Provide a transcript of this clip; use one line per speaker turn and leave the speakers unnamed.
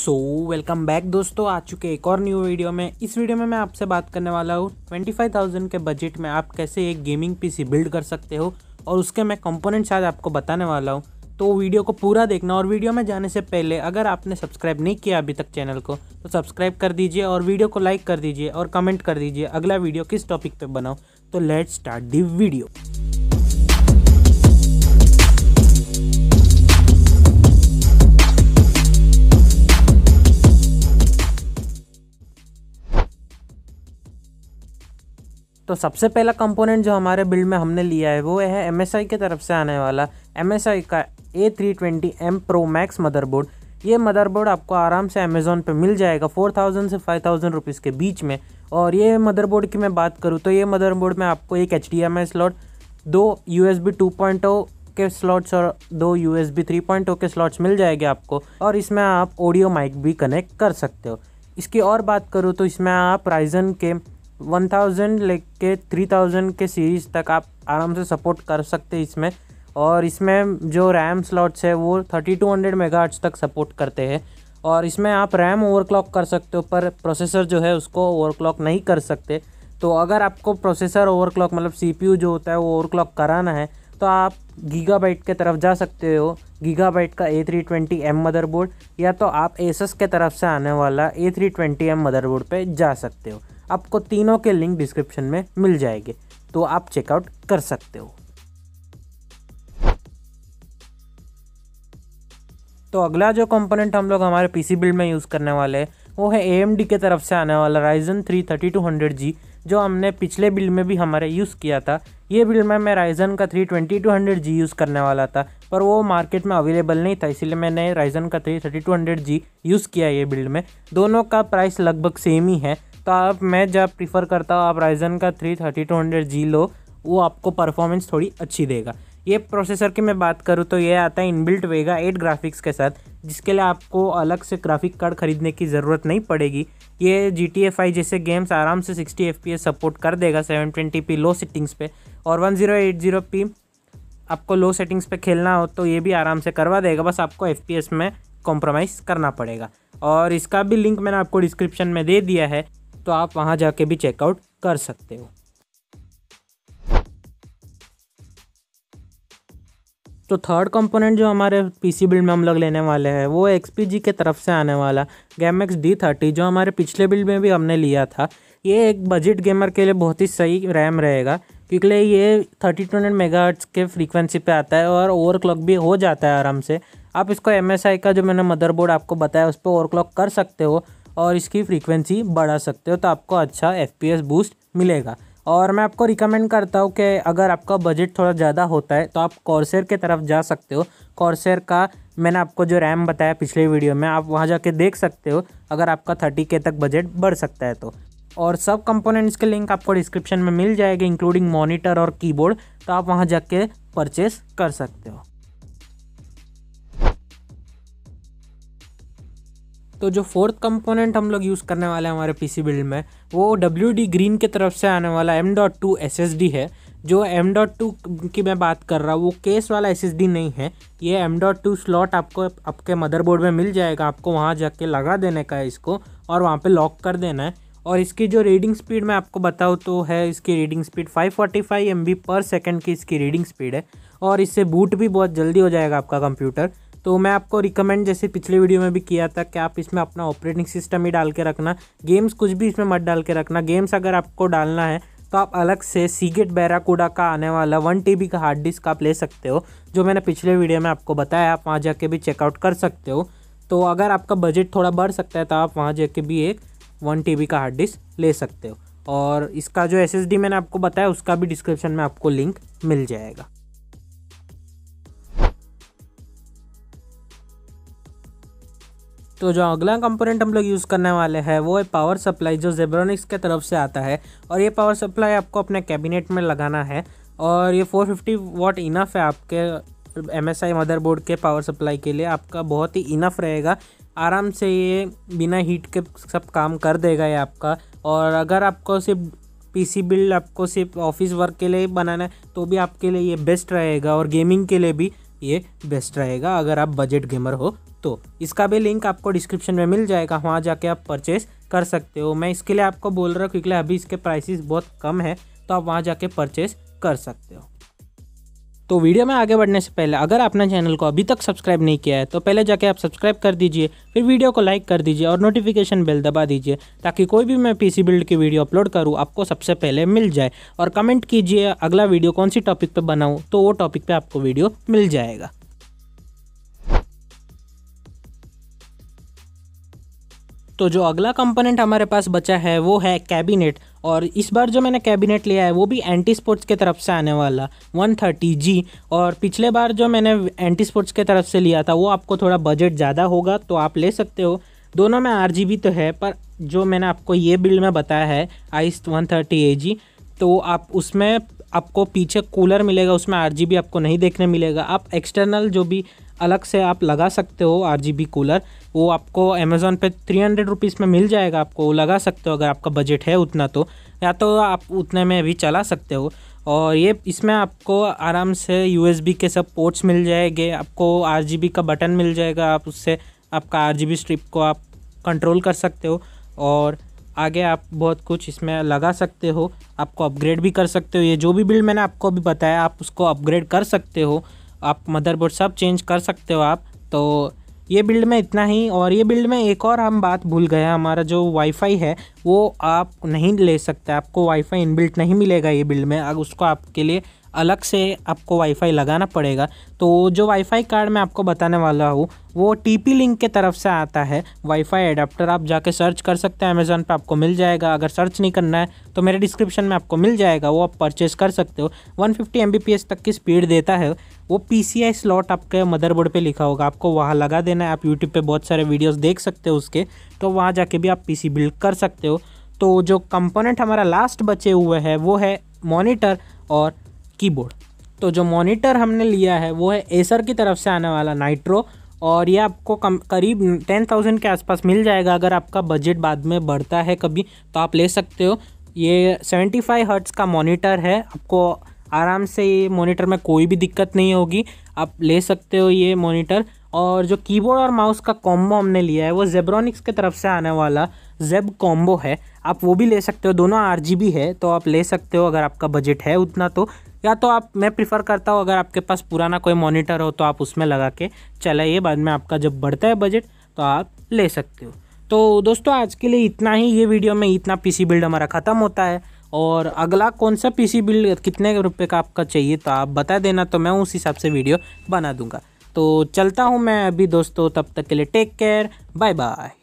so welcome back दोस्तों आ चुके एक और न्यू वीडियो में इस वीडियो में मैं आपसे बात करने वाला हूँ 25,000 के बजट में आप कैसे एक गेमिंग पीसी बिल्ड कर सकते हो और उसके मैं कंपोनेंट्स आज आपको बताने वाला हूँ तो वीडियो को पूरा देखना और वीडियो में जाने से पहले अगर आपने सब्सक्राइब नहीं किया अभी तक चैनल को तो सब्सक्राइब कर दीजिए और वीडियो को लाइक कर दीजिए और कमेंट कर दीजिए अगला वीडियो किस टॉपिक पर बनाओ तो लेट स्टार्ट दी वीडियो तो सबसे पहला कंपोनेंट जो हमारे बिल्ड में हमने लिया है वो है एम के तरफ से आने वाला एम का A three twenty M pro max motherboard ये मदरबोर्ड आपको आराम से अमेज़ोन पे मिल जाएगा फोर थाउजेंड से फाइव थाउजेंड रुपीज़ के बीच में और ये मदरबोर्ड की मैं बात करूँ तो ये मदरबोर्ड में आपको एक एच स्लॉट दो यू एस oh के स्लॉट्स और दो यू एस oh के स्लॉट्स मिल जाएंगे आपको और इसमें आप ऑडियो माइक भी कनेक्ट कर सकते हो इसकी और बात करूँ तो इसमें आप राइजन के वन थाउजेंड लेके थ्री थाउजेंड के सीरीज़ तक आप आराम से सपोर्ट कर सकते हैं इसमें और इसमें जो रैम स्लॉट्स है वो थर्टी टू हंड्रेड मेगा तक सपोर्ट करते हैं और इसमें आप रैम ओवरक्लॉक कर सकते हो पर प्रोसेसर जो है उसको ओवरक्लॉक नहीं कर सकते तो अगर आपको प्रोसेसर ओवरक्लॉक मतलब सीपीयू जो होता है वो ओवरक्लॉक कराना है तो आप गीगा के तरफ जा सकते हो गीगा का A three twenty M motherboard या तो आप एसस के तरफ से आने वाला A three twenty M motherboard पर जा सकते हो आपको तीनों के लिंक डिस्क्रिप्शन में मिल जाएंगे तो आप चेकआउट कर सकते हो तो अगला जो कंपोनेंट हम लोग हमारे पीसी बिल्ड में यूज़ करने वाले हैं वो है ए के तरफ से आने वाला Ryzen three thirty two hundred G जो हमने पिछले बिल्ड में भी हमारे यूज़ किया था ये बिल्ड में मैं राइजन का three twenty two hundred G use करने वाला था पर वो मार्केट में अवेलेबल नहीं था इसलिए मैंने राइजन का three thirty two hundred G use किया ये बिल्ड में दोनों का प्राइस लगभग सेम ही है तो आप मैं जब प्रीफर करता हूँ आप राइजन का three thirty two hundred G लो वो आपको परफॉर्मेंस थोड़ी अच्छी देगा ये प्रोसेसर की मैं बात करूँ तो ये आता है इनबिल्ट वेगा एट ग्राफिक्स के साथ जिसके लिए आपको अलग से ग्राफिक कार्ड खरीदने की ज़रूरत नहीं पड़ेगी ये जी टी एफ आई जैसे गेम्स आराम से sixty F P S support कर देगा seven twenty P low settings पे और one zero eight zero P आपको लो सेटिंग्स पे खेलना हो तो ये भी आराम से करवा देगा बस आपको एफ पी एस में कॉम्प्रोमाइज़ करना पड़ेगा और इसका भी लिंक मैंने आपको डिस्क्रिप्शन में दे दिया है तो आप वहाँ जाके भी चेकआउट कर सकते हो तो थर्ड कंपोनेंट जो हमारे पीसी बिल्ड में हम लोग लेने वाले हैं वो एक्सपीजी के तरफ से आने वाला गेमएक्स डी थर्टी जो हमारे पिछले बिल्ड में भी हमने लिया था ये एक बजट गेमर के लिए बहुत ही सही रैम रहेगा क्योंकि ये थर्टी टू हंड्रेड मेगा के फ्रीक्वेंसी पे आता है और ओवर क्लॉक भी हो जाता है आराम से आप इसको एम का जो मैंने मदरबोर्ड आपको बताया उस पर ओवर क्लॉक कर सकते हो और इसकी फ्रीक्वेंसी बढ़ा सकते हो तो आपको अच्छा एफ बूस्ट मिलेगा और मैं आपको रिकमेंड करता हूँ कि अगर आपका बजट थोड़ा ज़्यादा होता है तो आप कॉर्सेर के तरफ जा सकते हो कॉर्सेर का मैंने आपको जो रैम बताया पिछले वीडियो में आप वहाँ जाके देख सकते हो अगर आपका थर्टी के तक बजट बढ़ सकता है तो और सब कंपोनेंट्स के लिंक आपको डिस्क्रिप्शन में मिल जाएगी इंक्लूडिंग मॉनिटर और कीबोर्ड तो आप वहाँ जाके परचेस कर सकते हो तो जो फोर्थ कंपोनेंट हम लोग यूज़ करने वाले हैं हमारे सी बिल्ड में वो डब्ल्यू डी ग्रीन की तरफ से आने वाला M dot two S S D है जो एम डॉट टू की मैं बात कर रहा हूँ वो केस वाला एस एस डी नहीं है ये एम डॉट टू स्लॉट आपको आपके मदरबोर्ड में मिल जाएगा आपको वहाँ जाके लगा देने का है इसको और वहाँ पर लॉक कर देना है और इसकी जो रीडिंग स्पीड मैं आपको बताऊँ तो है इसकी रीडिंग स्पीड 545 फोर्टी पर सेकेंड की इसकी रीडिंग स्पीड है और इससे बूट भी बहुत जल्दी हो जाएगा आपका कंप्यूटर तो मैं आपको रिकमेंड जैसे पिछले वीडियो में भी किया था कि आप इसमें अपना ऑपरेटिंग सिस्टम ही डाल के रखना गेम्स कुछ भी इसमें मत डाल के रखना गेम्स अगर आपको डालना है तो आप अलग से सीगेट बैराकूडा का आने वाला वन टी का हार्ड डिस्क आप ले सकते हो जो मैंने पिछले वीडियो में आपको बताया आप वहाँ जाके भी चेकआउट कर सकते हो तो अगर आपका बजट थोड़ा बढ़ सकता है तो आप वहाँ जाके भी एक वन टी का हार्ड डिस्क ले सकते हो और इसका जो एस मैंने आपको बताया उसका भी डिस्क्रिप्शन में आपको लिंक मिल जाएगा तो जो अगला कंपोनेंट हम लोग यूज़ करने वाले हैं वो है पावर सप्लाई जो जेब्रोनिक्स के तरफ से आता है और ये पावर सप्लाई आपको अपने कैबिनेट में लगाना है और ये 450 वॉट इनफ है आपके एम एस आई मदरबोर्ड के पावर सप्लाई के लिए आपका बहुत ही इनफ रहेगा आराम से ये बिना हीट के सब काम कर देगा ये आपका और अगर आपको सिर्फ पीसी बिल्ड आपको सिर्फ ऑफिस वर्क के लिए बनाना है तो भी आपके लिए ये बेस्ट रहेगा और गेमिंग के लिए भी ये बेस्ट रहेगा अगर आप बजट गेमर हो तो इसका भी लिंक आपको डिस्क्रिप्शन में मिल जाएगा वहाँ जाके आप परचेस कर सकते हो मैं इसके लिए आपको बोल रहा हूँ क्योंकि अभी इसके प्राइसेस बहुत कम है तो आप वहाँ जाके परचेस कर सकते हो तो वीडियो में आगे बढ़ने से पहले अगर आपने चैनल को अभी तक सब्सक्राइब नहीं किया है तो पहले जाके आप सब्सक्राइब कर दीजिए फिर वीडियो को लाइक कर दीजिए और नोटिफिकेशन बेल दबा दीजिए ताकि कोई भी मैं पीसी बिल्ड की वीडियो अपलोड करूँ आपको सबसे पहले मिल जाए और कमेंट कीजिए अगला वीडियो कौन सी टॉपिक पर बनाऊँ तो वो टॉपिक पर आपको वीडियो मिल जाएगा तो जो अगला कंपोनेंट हमारे पास बचा है वो है कैबिनेट और इस बार जो मैंने कैबिनेट लिया है वो भी एंटी स्पोर्ट्स के तरफ से आने वाला थर्टी जी और पिछले बार जो मैंने एंटी स्पोर्ट्स के तरफ से लिया था वो आपको थोड़ा बजट ज़्यादा होगा तो आप ले सकते हो दोनों में आर तो है पर जो मैंने आपको ये बिल्ड में बताया है आइस वन थर्टी तो आप उसमें आपको पीछे कूलर मिलेगा उसमें आर आपको नहीं देखने मिलेगा आप एक्सटर्नल जो भी अलग से आप लगा सकते हो आर कूलर वो आपको अमेज़ोन पे थ्री हंड्रेड रुपीज़ में मिल जाएगा आपको वो लगा सकते हो अगर आपका बजट है उतना तो या तो आप उतने में भी चला सकते हो और ये इसमें आपको आराम से यू के सब पोर्ट्स मिल जाएंगे आपको आर का बटन मिल जाएगा आप उससे आपका आर स्ट्रिप को आप कंट्रोल कर सकते हो और आगे आप बहुत कुछ इसमें लगा सकते हो आपको अपग्रेड भी कर सकते हो ये जो भी बिल्ड मैंने आपको अभी बताया आप उसको अपग्रेड कर सकते हो आप मदरबोर्ड सब चेंज कर सकते हो आप तो ये बिल्ड में इतना ही और ये बिल्ड में एक और हम बात भूल गए हमारा जो वाईफाई है वो आप नहीं ले सकते आपको वाईफाई इनबिल्ट नहीं मिलेगा ये बिल्ड में अब उसको आपके लिए अलग से आपको वाईफाई लगाना पड़ेगा तो जो वाईफाई कार्ड मैं आपको बताने वाला हूँ वो टी पी लिंक के तरफ से आता है वाईफाई एडाप्टर आप जाके सर्च कर सकते हैं अमेज़ोन पे आपको मिल जाएगा अगर सर्च नहीं करना है तो मेरे डिस्क्रिप्शन में आपको मिल जाएगा वो आप परचेज़ कर सकते हो 150 फिफ्टी तक की स्पीड देता है वो पी स्लॉट आपके मदरबोर्ड पे लिखा होगा आपको वहाँ लगा देना है आप यूट्यूब पर बहुत सारे वीडियोज़ देख सकते हो उसके तो वहाँ जाके भी आप पी बिल्ड कर सकते हो तो जो कंपोनेंट हमारा लास्ट बचे हुए है वो है मॉनिटर और कीबोर्ड तो जो मॉनिटर हमने लिया है वो है एसर की तरफ से आने वाला नाइट्रो और ये आपको कम करीब टेन थाउजेंड के आसपास मिल जाएगा अगर आपका बजट बाद में बढ़ता है कभी तो आप ले सकते हो ये सेवेंटी फाइव हर्ट्स का मॉनिटर है आपको आराम से ये मॉनिटर में कोई भी दिक्कत नहीं होगी आप ले सकते हो ये मॉनिटर और जो कीबोर्ड और माउस का कॉम्बो हमने लिया है वो जेब्रॉनिक्स की तरफ से आने वाला जेब कॉम्बो है आप वो भी ले सकते हो दोनों आर है तो आप ले सकते हो अगर आपका बजट है उतना तो या तो आप मैं प्रीफ़र करता हूँ अगर आपके पास पुराना कोई मॉनिटर हो तो आप उसमें लगा के चलाइए बाद में आपका जब बढ़ता है बजट तो आप ले सकते हो तो दोस्तों आज के लिए इतना ही ये वीडियो में इतना पीसी बिल्ड हमारा ख़त्म होता है और अगला कौन सा पीसी बिल्ड कितने रुपए का आपका चाहिए तो आप बता देना तो मैं उस हिसाब से वीडियो बना दूंगा तो चलता हूँ मैं अभी दोस्तों तब तक के लिए टेक केयर बाय बाय